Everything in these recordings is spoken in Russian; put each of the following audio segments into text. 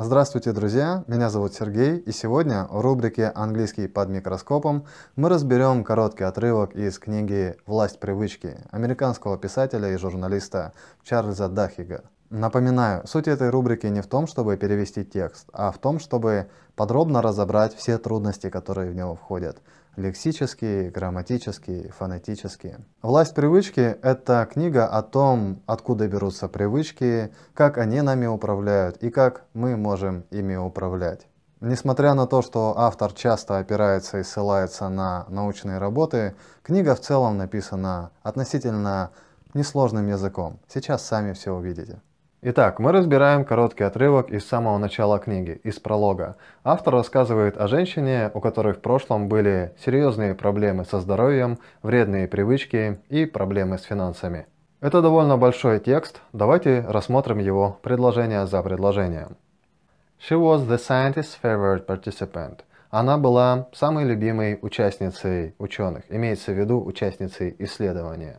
Здравствуйте, друзья! Меня зовут Сергей, и сегодня в рубрике «Английский под микроскопом» мы разберем короткий отрывок из книги «Власть привычки» американского писателя и журналиста Чарльза Дахига. Напоминаю, суть этой рубрики не в том, чтобы перевести текст, а в том, чтобы подробно разобрать все трудности, которые в него входят – лексические, грамматические, фонетические. «Власть привычки» — это книга о том, откуда берутся привычки, как они нами управляют и как мы можем ими управлять. Несмотря на то, что автор часто опирается и ссылается на научные работы, книга в целом написана относительно несложным языком. Сейчас сами все увидите. Итак, мы разбираем короткий отрывок из самого начала книги, из пролога. Автор рассказывает о женщине, у которой в прошлом были серьезные проблемы со здоровьем, вредные привычки и проблемы с финансами. Это довольно большой текст, давайте рассмотрим его предложение за предложением. She was the scientist's favorite participant. Она была самой любимой участницей ученых, имеется в виду участницей исследования.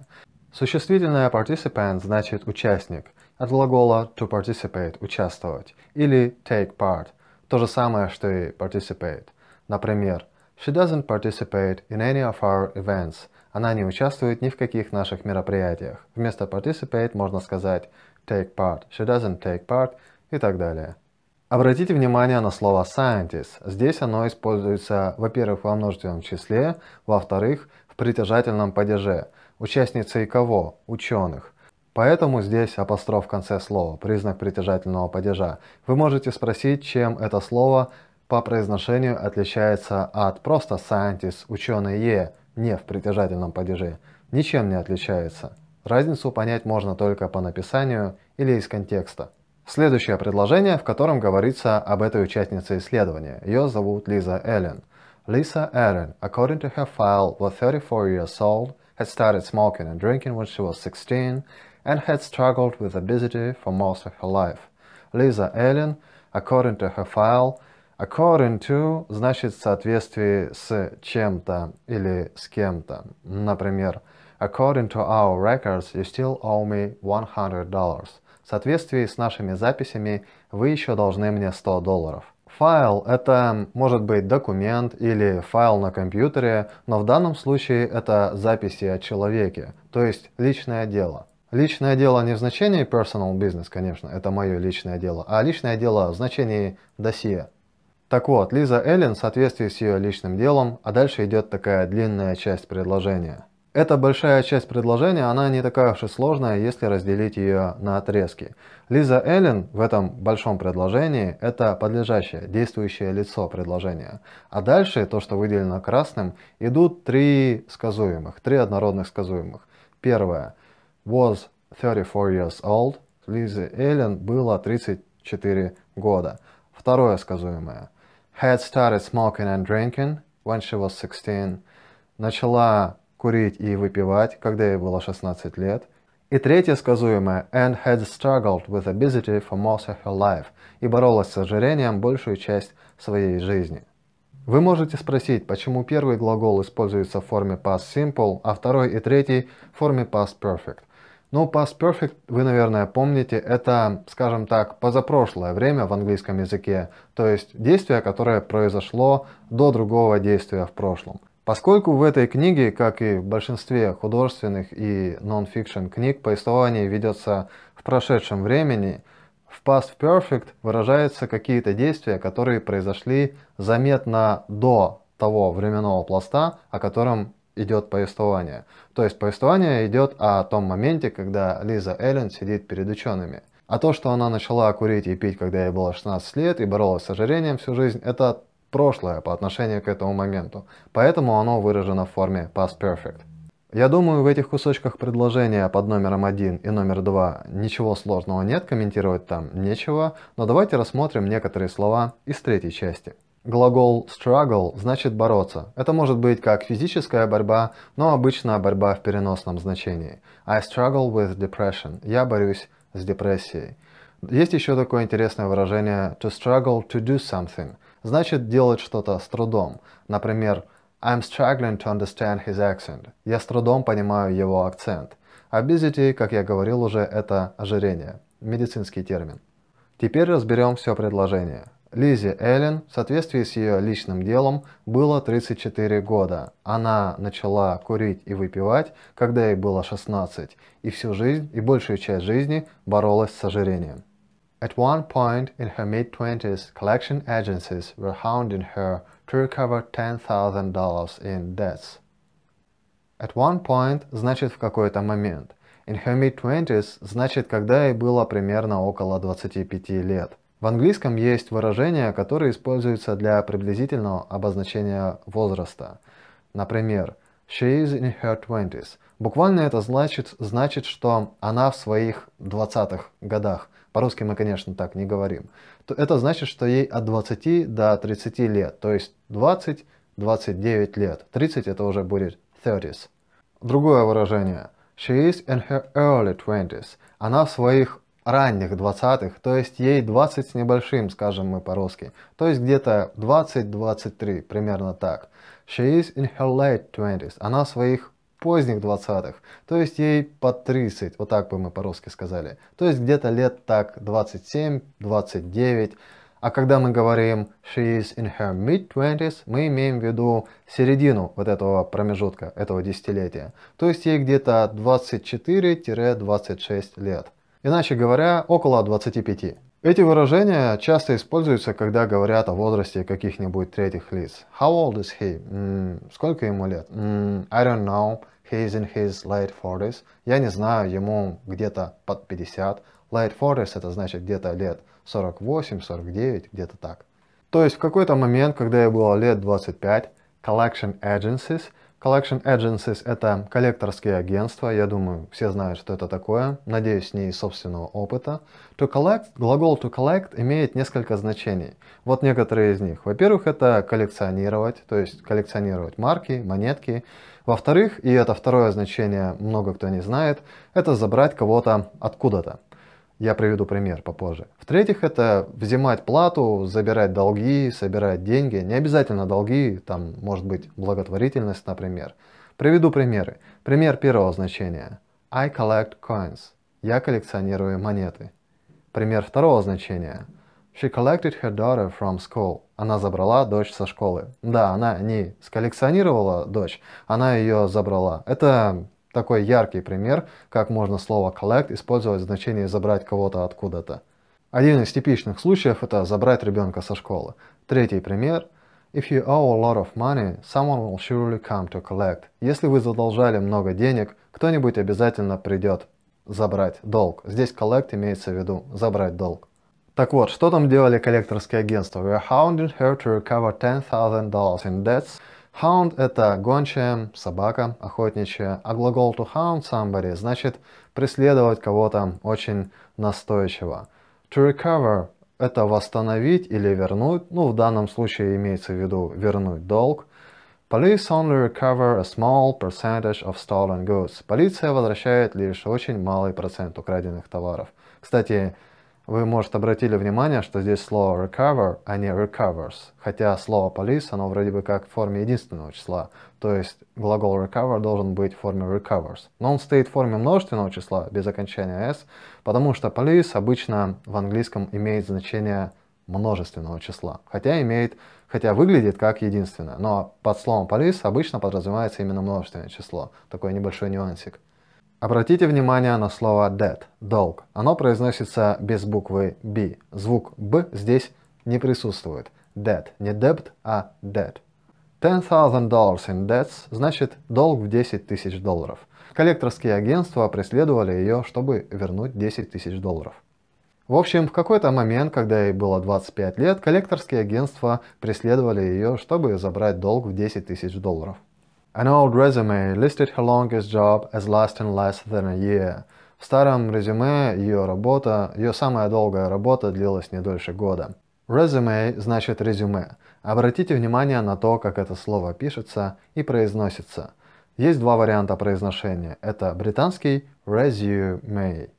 Существительное participant значит участник – от глагола to participate – участвовать, или take part – то же самое, что и participate. Например, she doesn't participate in any of our events. Она не участвует ни в каких наших мероприятиях. Вместо participate можно сказать take part, she doesn't take part и так далее. Обратите внимание на слово scientist. Здесь оно используется, во-первых, во множественном числе, во-вторых, в притяжательном падеже. Участницей кого? Ученых. Поэтому здесь апостроф в конце слова, признак притяжательного падежа. Вы можете спросить, чем это слово по произношению отличается от просто scientist, Е не в притяжательном падеже. Ничем не отличается. Разницу понять можно только по написанию или из контекста. Следующее предложение, в котором говорится об этой участнице исследования. Ее зовут Лиза Эллен. Лиза Aaron, according to her file, was 34 years old, had started smoking and drinking when she was 16, and had struggled with obesity for most of her life. Лиза Эллен, according to her file, according to значит в соответствии с чем-то или с кем-то. Например, according to our records, you still owe me $100. В соответствии с нашими записями вы еще должны мне 100 долларов. Файл – это может быть документ или файл на компьютере, но в данном случае это записи о человеке, то есть личное дело. Личное дело не в значении personal business, конечно, это мое личное дело, а личное дело в значении досье. Так вот, Лиза Эллен в соответствии с ее личным делом, а дальше идет такая длинная часть предложения. Эта большая часть предложения, она не такая уж и сложная, если разделить ее на отрезки. Лиза Эллен в этом большом предложении – это подлежащее, действующее лицо предложения. А дальше, то, что выделено красным, идут три сказуемых, три однородных сказуемых. Первое – was 34 years old. Лизе Эллен было 34 года. Второе сказуемое. Had started smoking and drinking when she was 16. Начала курить и выпивать, когда ей было 16 лет. И третье сказуемое and had struggled with obesity for most of her life и боролась с ожирением большую часть своей жизни. Вы можете спросить, почему первый глагол используется в форме past simple, а второй и третий в форме past perfect. Ну, past perfect вы, наверное, помните, это, скажем так, позапрошлое время в английском языке, то есть действие, которое произошло до другого действия в прошлом. Поскольку в этой книге, как и в большинстве художественных и нон-фикшн книг, повествование ведется в прошедшем времени, в past perfect выражаются какие-то действия, которые произошли заметно до того временного пласта, о котором идет повествование. То есть повествование идет о том моменте, когда Лиза Эллен сидит перед учеными. А то, что она начала курить и пить, когда ей было 16 лет и боролась с ожирением всю жизнь, это прошлое по отношению к этому моменту. Поэтому оно выражено в форме past perfect. Я думаю, в этих кусочках предложения под номером 1 и номер 2 ничего сложного нет, комментировать там нечего, но давайте рассмотрим некоторые слова из третьей части. Глагол struggle значит бороться. Это может быть как физическая борьба, но обычно борьба в переносном значении. I struggle with depression. Я борюсь с депрессией. Есть еще такое интересное выражение to struggle to do something. Значит делать что-то с трудом. Например, I'm struggling to understand his accent. Я с трудом понимаю его акцент. Obesity, а как я говорил уже, это ожирение. Медицинский термин. Теперь разберем все предложение. Лизе Эллен в соответствии с ее личным делом было 34 года. Она начала курить и выпивать, когда ей было 16, и всю жизнь и большую часть жизни боролась с ожирением. At one point in her mid-twenties, collection agencies were hounding her to recover $10,000 in debts. At one point значит в какой-то момент. In her mid-twenties значит, когда ей было примерно около 25 лет. В английском есть выражения, которые используются для приблизительного обозначения возраста. Например, she is in her twenties. Буквально это значит, значит, что она в своих двадцатых годах. По-русски мы, конечно, так не говорим. Это значит, что ей от 20 до 30 лет, то есть 20-29 лет. 30 это уже будет 30 Другое выражение. She is in her early twenties. Она в своих ранних 20-х, то есть ей 20 с небольшим, скажем мы по-русски, то есть где-то 20-23, примерно так. She is in her late 20s, она в своих поздних 20-х, то есть ей по 30, вот так бы мы по-русски сказали, то есть где-то лет так 27-29, а когда мы говорим «she is in her mid-twenties», мы имеем в виду середину вот этого промежутка, этого десятилетия. То есть ей где-то 24-26 лет иначе говоря, около 25. Эти выражения часто используются, когда говорят о возрасте каких-нибудь третьих лиц. How old is he? Mm, сколько ему лет? Mm, I don't know. He is in his late 40s. Я не знаю, ему где-то под 50. Late 40s это значит где-то лет 48-49, где-то так. То есть в какой-то момент, когда я было лет 25, collection agencies – Collection Agencies — это коллекторские агентства, я думаю, все знают, что это такое, надеюсь, не из собственного опыта. To collect, глагол to collect имеет несколько значений. Вот некоторые из них. Во-первых, это коллекционировать, то есть коллекционировать марки, монетки. Во-вторых, и это второе значение много кто не знает, это забрать кого-то откуда-то. Я приведу пример попозже. В-третьих, это взимать плату, забирать долги, собирать деньги. Не обязательно долги, там может быть благотворительность, например. Приведу примеры. Пример первого значения. I collect coins. Я коллекционирую монеты. Пример второго значения. She collected her daughter from school. Она забрала дочь со школы. Да, она не сколлекционировала дочь, она ее забрала. Это такой яркий пример, как можно слово collect использовать в значении забрать кого-то откуда-то. Один из типичных случаев это забрать ребенка со школы. Третий пример. If you owe a lot of money, someone will surely come to collect. Если вы задолжали много денег, кто-нибудь обязательно придет забрать долг. Здесь collect имеется в виду забрать долг. Так вот, что там делали коллекторские агентства? We are hounding her to recover $10,000 in debts Hound – это гончая, собака, охотничья, а глагол to hound somebody значит преследовать кого-то очень настойчиво. To recover – это восстановить или вернуть, ну в данном случае имеется в виду вернуть долг. Police only recover a small percentage of stolen goods. Полиция возвращает лишь очень малый процент украденных товаров. Кстати, вы, может, обратили внимание, что здесь слово recover, а не recovers, хотя слово police, оно вроде бы как в форме единственного числа, то есть глагол recover должен быть в форме recovers. Но он стоит в форме множественного числа, без окончания s, потому что police обычно в английском имеет значение множественного числа, хотя имеет, хотя выглядит как единственное, но под словом police обычно подразумевается именно множественное число, такой небольшой нюансик. Обратите внимание на слово debt – долг. Оно произносится без буквы B. Звук B здесь не присутствует. Debt – не debt, а debt. Ten thousand dollars in debts значит долг в 10 тысяч долларов. Коллекторские агентства преследовали ее, чтобы вернуть 10 тысяч долларов. В общем, в какой-то момент, когда ей было 25 лет, коллекторские агентства преследовали ее, чтобы забрать долг в 10 тысяч долларов. An old resume listed her longest job as lasting less than a year. В старом резюме ее работа, ее самая долгая работа длилась не дольше года. Resume значит резюме. Обратите внимание на то, как это слово пишется и произносится. Есть два варианта произношения. Это британский resume,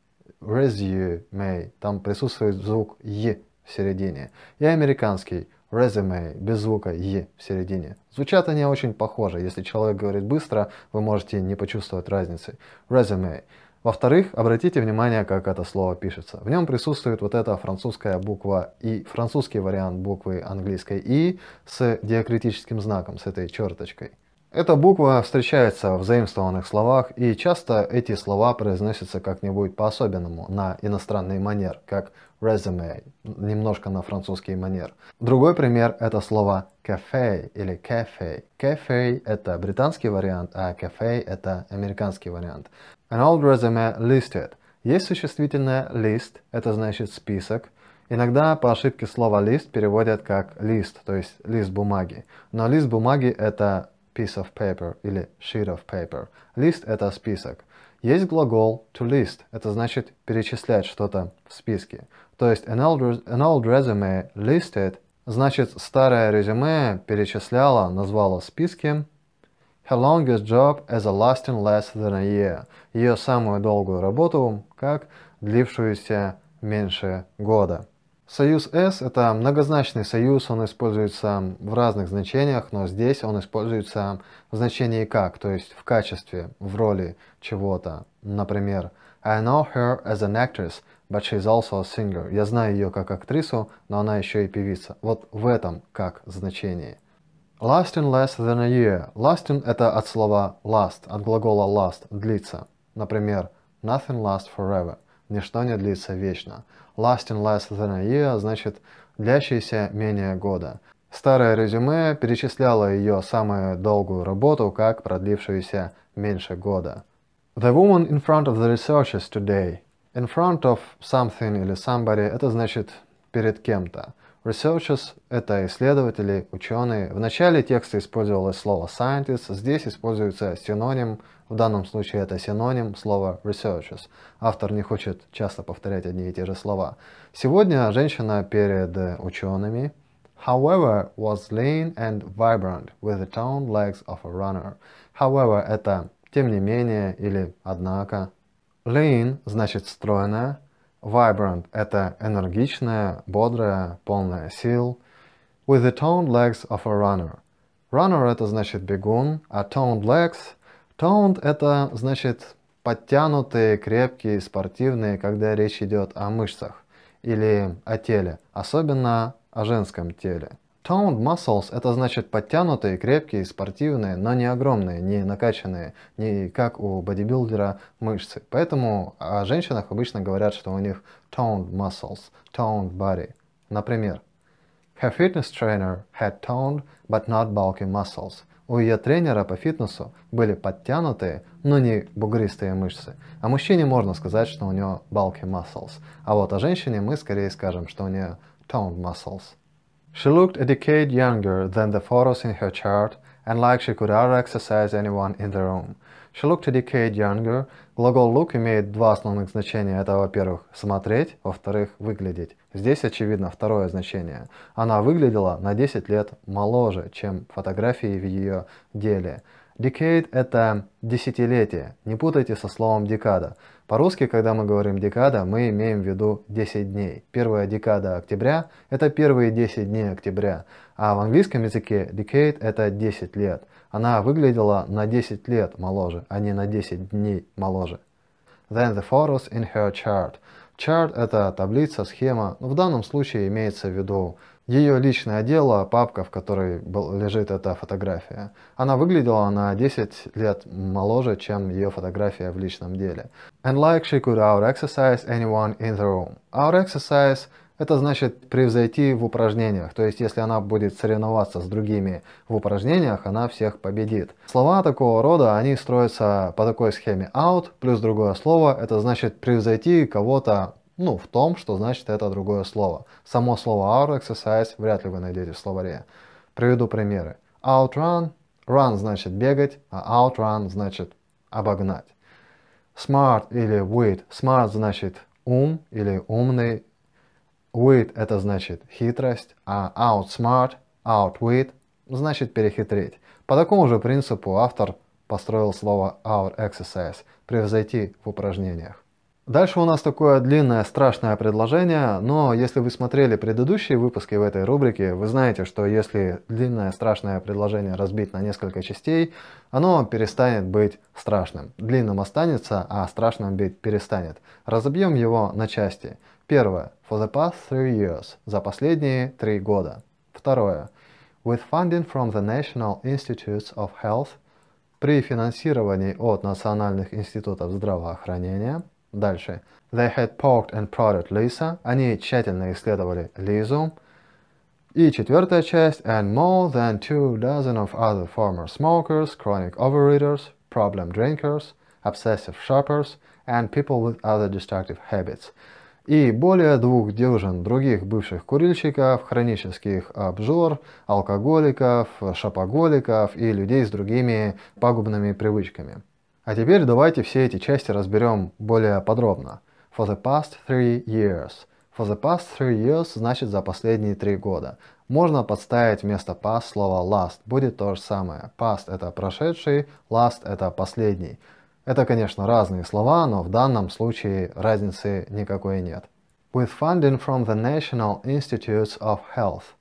resume, там присутствует звук «е» в середине, и американский Резюме без звука «е» в середине. Звучат они очень похоже. Если человек говорит быстро, вы можете не почувствовать разницы. Резюме. Во-вторых, обратите внимание, как это слово пишется. В нем присутствует вот эта французская буква «и», французский вариант буквы английской «и» с диакритическим знаком, с этой черточкой. Эта буква встречается в заимствованных словах, и часто эти слова произносятся как-нибудь по-особенному, на иностранный манер, как resume, немножко на французский манер. Другой пример – это слово кафе или кафе. Кафе это британский вариант, а кафе это американский вариант. An old resume listed. Есть существительное list, это значит список. Иногда по ошибке слово лист переводят как лист, то есть лист бумаги. Но лист бумаги – это piece of paper или sheet of paper. Лист – это список. Есть глагол to list, это значит перечислять что-то в списке. То есть an old, an old resume listed, значит старое резюме перечисляло, назвало в her longest job as a lasting less than a year, ее самую долгую работу, как длившуюся меньше года. Союз S – это многозначный союз, он используется в разных значениях, но здесь он используется в значении «как», то есть в качестве, в роли чего-то. Например, I know her as an actress, but she's also a singer. Я знаю ее как актрису, но она еще и певица. Вот в этом «как» значении. Lasting less than a year. Lasting это от слова last, от глагола last – длиться, Например, nothing lasts forever. Ничто не длится вечно lasting less than a year, значит длящийся менее года. Старое резюме перечисляло ее самую долгую работу как продлившуюся меньше года. The woman in front of the researchers today. In front of something или somebody – это значит перед кем-то. Researchers – это исследователи, ученые. В начале текста использовалось слово scientist, здесь используется синоним, в данном случае это синоним слова researchers. Автор не хочет часто повторять одни и те же слова. Сегодня женщина перед учеными. However was lean and vibrant with the toned legs of a runner. However – это тем не менее или однако. Lean значит стройная, Vibrant – это энергичная, бодрая, полная сил. With the toned legs of a runner. Runner – это значит бегун, а toned legs – toned – это значит подтянутые, крепкие, спортивные, когда речь идет о мышцах или о теле, особенно о женском теле. Toned muscles – это значит подтянутые, крепкие, спортивные, но не огромные, не накачанные, не как у бодибилдера мышцы. Поэтому о женщинах обычно говорят, что у них toned muscles, toned body. Например, Her fitness trainer had toned but not bulky muscles. У ее тренера по фитнесу были подтянутые, но не бугристые мышцы. О а мужчине можно сказать, что у него bulky muscles. А вот о женщине мы скорее скажем, что у нее toned muscles – She looked a decade younger than the photos in her chart and like she could out-exercise anyone in the room. She looked a decade younger. Глагол look имеет два основных значения. Это, во-первых, смотреть, во-вторых, выглядеть. Здесь, очевидно, второе значение. Она выглядела на 10 лет моложе, чем фотографии в ее деле. Decade – это десятилетие, не путайте со словом декада. По-русски, когда мы говорим декада, мы имеем в виду 10 дней. Первая декада октября – это первые 10 дней октября, а в английском языке decade – это 10 лет. Она выглядела на 10 лет моложе, а не на 10 дней моложе. Then the photos in her chart. Chart – это таблица, схема, но в данном случае имеется в виду ее личное дело, папка, в которой был, лежит эта фотография, она выглядела на 10 лет моложе, чем ее фотография в личном деле. And like she could out-exercise anyone in the room. Out-exercise это значит превзойти в упражнениях, то есть если она будет соревноваться с другими в упражнениях, она всех победит. Слова такого рода, они строятся по такой схеме out, плюс другое слово, это значит превзойти кого-то ну, в том, что значит это другое слово. Само слово out exercise вряд ли вы найдете в словаре. Приведу примеры. Outrun, run значит бегать, а outrun значит обогнать. Smart или wit. Smart значит ум или умный. Wit это значит хитрость, а outsmart, outwit значит перехитрить. По такому же принципу автор построил слово out exercise, превзойти в упражнениях. Дальше у нас такое длинное, страшное предложение, но если вы смотрели предыдущие выпуски в этой рубрике, вы знаете, что если длинное, страшное предложение разбить на несколько частей, оно перестанет быть страшным. Длинным останется, а страшным быть перестанет. Разобьем его на части. Первое. For the past three years. За последние три года. Второе. With funding from the National Institutes of Health. При финансировании от Национальных институтов здравоохранения – Дальше. They had poked and prodded Lisa. Они тщательно исследовали Лизу. И четвертая часть. And more than two dozen of other former smokers, chronic overeaters, problem drinkers, obsessive shoppers and people with other destructive habits. И более двух дюжин других бывших курильщиков, хронических обжор, алкоголиков, шопоголиков и людей с другими пагубными привычками. А теперь давайте все эти части разберем более подробно. For the past three years. For the past three years значит за последние три года. Можно подставить вместо past слово last, будет то же самое. Past это прошедший, last это последний. Это, конечно, разные слова, но в данном случае разницы никакой нет. With funding from the National Institutes of Health –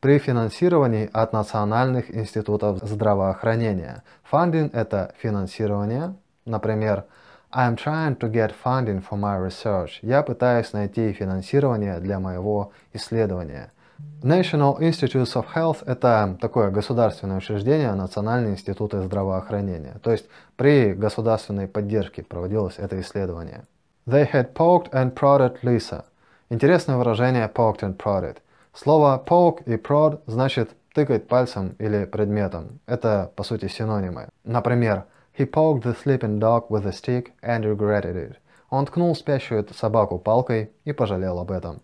при финансировании от национальных институтов здравоохранения. Funding – это финансирование. Например, I'm trying to get funding for my research. Я пытаюсь найти финансирование для моего исследования. National Institutes of Health – это такое государственное учреждение, национальные институты здравоохранения. То есть при государственной поддержке проводилось это исследование. They had poked and prodded Lisa. Интересное выражение poked and prodded – Слово poke и prod значит тыкать пальцем или предметом. Это, по сути, синонимы. Например, he poked the sleeping dog with a stick and regretted it. Он ткнул спящую собаку палкой и пожалел об этом.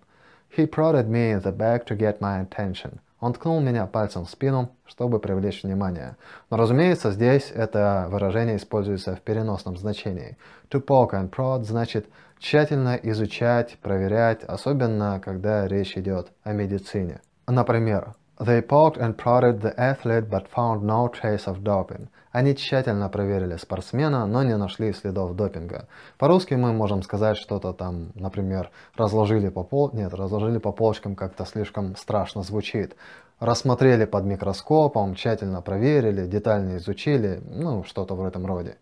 He prodded me in the back to get my attention. Он ткнул меня пальцем в спину, чтобы привлечь внимание. Но, разумеется, здесь это выражение используется в переносном значении. To poke and prod значит тщательно изучать, проверять, особенно когда речь идет о медицине. Например, They poked and prodded the athlete but found no trace of doping. Они тщательно проверили спортсмена, но не нашли следов допинга. По-русски мы можем сказать что-то там, например, разложили по пол... Нет, разложили по полочкам как-то слишком страшно звучит. Рассмотрели под микроскопом, тщательно проверили, детально изучили, ну, что-то в этом роде.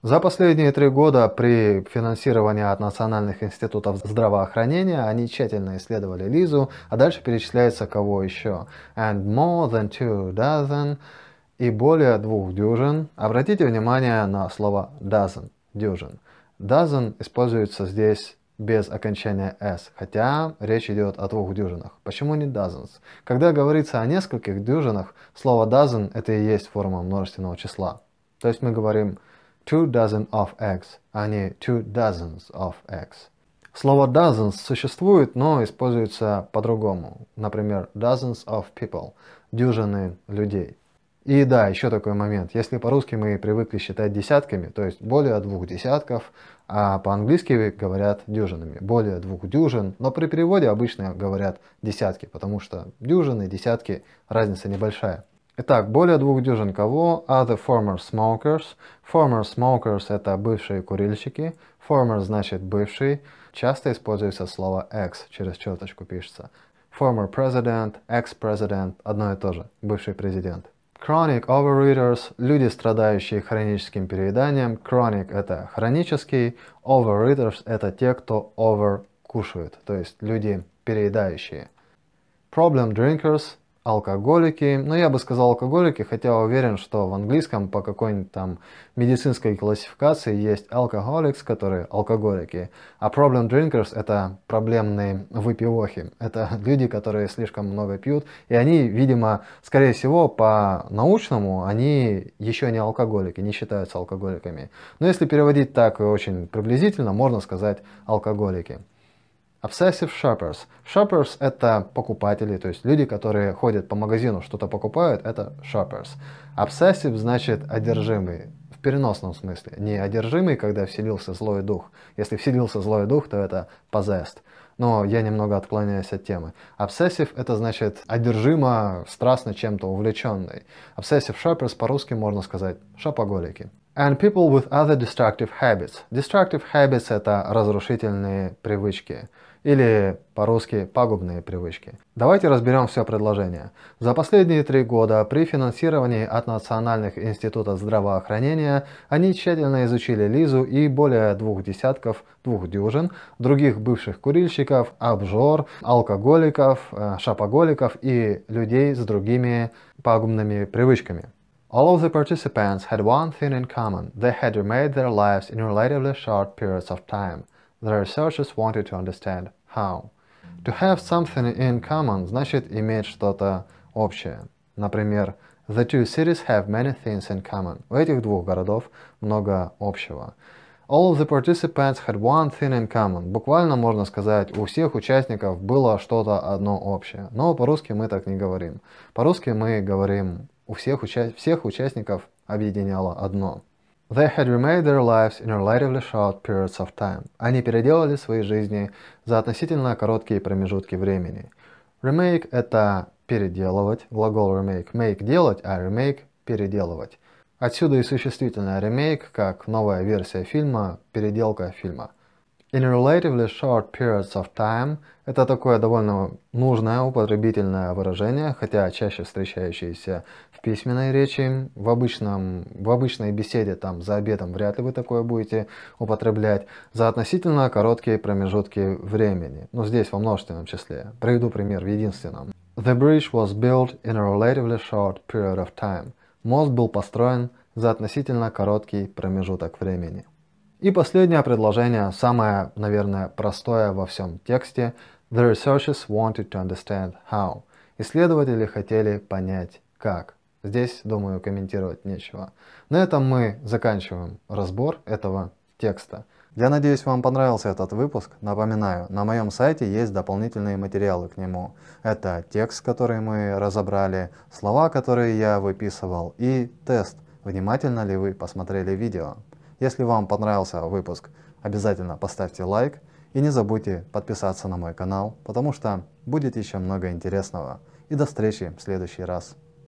За последние три года при финансировании от национальных институтов здравоохранения они тщательно исследовали Лизу, а дальше перечисляется кого еще. And more than two dozen и более двух дюжин. Обратите внимание на слово dozen, дюжин. Dozen используется здесь без окончания s, хотя речь идет о двух дюжинах. Почему не dozens? Когда говорится о нескольких дюжинах, слово dozen это и есть форма множественного числа. То есть мы говорим two dozen of eggs, а не two dozens of eggs. Слово dozens существует, но используется по-другому. Например, dozens of people – дюжины людей. И да, еще такой момент. Если по-русски мы привыкли считать десятками, то есть более двух десятков, а по-английски говорят дюжинами, более двух дюжин, но при переводе обычно говорят десятки, потому что дюжины, десятки, разница небольшая. Итак, более двух дюжин кого? Other а, former smokers. Former smokers – это бывшие курильщики. Former значит бывший. Часто используется слово ex, через черточку пишется. Former president, ex-president – одно и то же, бывший президент. Chronic overeaters – люди, страдающие хроническим перееданием. Chronic – это хронический, overeaters – это те, кто over кушают, то есть люди переедающие. Problem drinkers алкоголики, но ну, я бы сказал алкоголики, хотя уверен, что в английском по какой-нибудь там медицинской классификации есть alcoholics, которые алкоголики, а problem drinkers это проблемные выпивохи, это люди, которые слишком много пьют, и они, видимо, скорее всего, по научному, они еще не алкоголики, не считаются алкоголиками. Но если переводить так очень приблизительно, можно сказать алкоголики. Obsessive shoppers. Shoppers – это покупатели, то есть люди, которые ходят по магазину, что-то покупают, это shoppers. Obsessive значит одержимый, в переносном смысле. Не одержимый, когда вселился злой дух. Если вселился злой дух, то это possessed. Но я немного отклоняюсь от темы. Obsessive – это значит одержимо, страстно чем-то увлеченный. Obsessive shoppers по-русски можно сказать шопоголики and people with other destructive habits. Destructive habits – это разрушительные привычки или по-русски пагубные привычки. Давайте разберем все предложение. За последние три года при финансировании от национальных институтов здравоохранения они тщательно изучили Лизу и более двух десятков, двух дюжин других бывших курильщиков, обжор, алкоголиков, э, шапоголиков и людей с другими пагубными привычками. All of the participants had one thing in common. They had remade their lives in relatively short periods of time – The researchers wanted to understand how. To have something in common значит иметь что-то общее. Например, the two cities have many things in common. У этих двух городов много общего. All of the participants had one thing in common. Буквально можно сказать, у всех участников было что-то одно общее. Но по-русски мы так не говорим. По-русски мы говорим, у всех, уча всех участников объединяло одно. They had remade their lives in relatively short periods of time. Они переделали свои жизни за относительно короткие промежутки времени. Remake – это переделывать, глагол remake – make – делать, а remake – переделывать. Отсюда и существительное remake, как новая версия фильма, переделка фильма – in relatively short periods of time – это такое довольно нужное употребительное выражение, хотя чаще встречающееся в письменной речи. В, обычном, в обычной беседе там за обедом вряд ли вы такое будете употреблять. За относительно короткие промежутки времени. Но здесь во множественном числе. Приведу пример в единственном. The bridge was built in a relatively short period of time. Мост был построен за относительно короткий промежуток времени. И последнее предложение, самое, наверное, простое во всем тексте. The researchers wanted to understand how. Исследователи хотели понять как. Здесь, думаю, комментировать нечего. На этом мы заканчиваем разбор этого текста. Я надеюсь, вам понравился этот выпуск. Напоминаю, на моем сайте есть дополнительные материалы к нему. Это текст, который мы разобрали, слова, которые я выписывал, и тест, внимательно ли вы посмотрели видео. Если вам понравился выпуск, обязательно поставьте лайк и не забудьте подписаться на мой канал, потому что будет еще много интересного. И до встречи в следующий раз.